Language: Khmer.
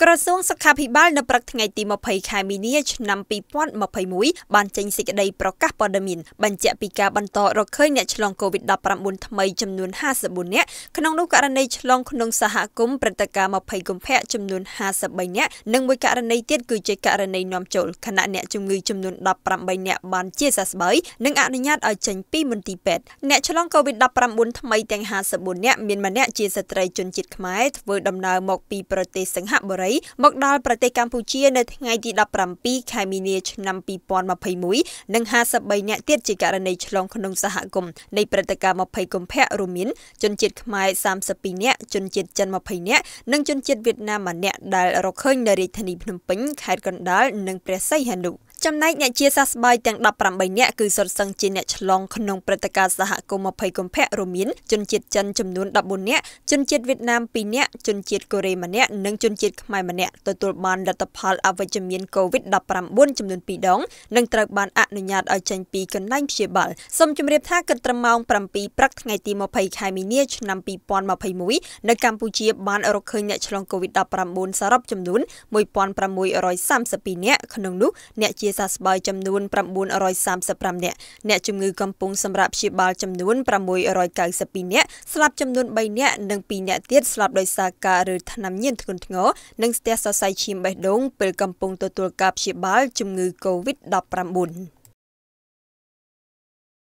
ក្រសួងសុខាភិបាលនៅព្រឹកថ្ងៃទី20ខែមីនាឆ្នាំ2021បានចេញសេចក្តីប្រកាសព័ត៌មានបញ្ជាក់ពីការបន្តរកឃើញអ្នកឆ្លង COVID-19 ថ្មីចំនួន54នាក់ក្នុងនោះករណីឆ្លងក្នុងសហគមន៍ព្រឹត្តិការណ៍20កុម្ភៈចំនួន53នាក់និងមួយករណីទៀតគឺជាករណីនាំចូលខណៈអ្នកជំងឺចំនួន18នាក់បានជាសះស្បើយនិងអនុញ្ញាតឲ្យចេញពីមន្ទីរពេទ្យអ្នកឆ្លង COVID-19 ថ្មីទាំង54នាក់មានម្នាក់ជាស្ត្រីជនជាតិខ្មែរធ្វើដំណើរមកពីប្រទេសសិង្ហបុរីរីមកដល់ប្រទេសកម្ពុជា នៅថ្ងៃទី17ខែមីនាឆ្នាំ2021និង53អ្នកទៀតជាករណីឆ្លងក្នុងសហគមន៍នៃព្រឹត្តិការណ៍20កុម្ភៈរួមមានជនជាតិខ្មែរ32នាក់ជនជាតិចិន20នាក់និងជនជាតិវៀតណាម1នាក់ដែលរកឃើញនៅរាជធានីភ្នំពេញខេត្តកណ្ដាលនិងព្រះសីហនុ។ចំណែកអ្នកជាសះស្បើយទាំង18នាក់គឺសុទ្ធសឹងជាអ្នកឆ្លងក្នុងព្រឹត្តិការណ៍សហគមន៍20កុម្ភៈរួមមានជនជាតិចិនចំនួន14នាក់ជនជាតិវៀតណាម2នាក់ជនជាតិកូរ៉េម្នាក់និងជនជាតិខ្មែរម្នាក់ទទួលបានលទ្ធផលអវិជ្ជមានកូវីដ -19 ចំនួន2ដងនិងត្រូវបានអនុញ្ញាតឲ្យចេញពីកន្លែងព្យាបាលសូមជម្រាបថាគិតត្រឹមម៉ោង7ព្រឹកថ្ងៃទី20ខែមីនាឆ្នាំ2021នៅកម្ពុជាបានរកឃើញអ្នកឆ្លងកូវីដ -19 សរុបចំនួន1632នាក់ក្នុងនោះអ្នកជាជាសះស្បើយចំនួន935នាក់អ្នកជំងឺកំពុងសម្រាប់ព្យាបាលចំនួន692នាក់ស្លាប់ចំនួន3នាក់និង2នាក់ទៀតស្លាប់ដោយសារការរើថ្នាំញៀនធ្ងន់ធ្ងរនិងស្ទះសរសៃឈាមបេះដូងពេលកំពុងទទួលការព្យាបាលជំងឺ Covid-19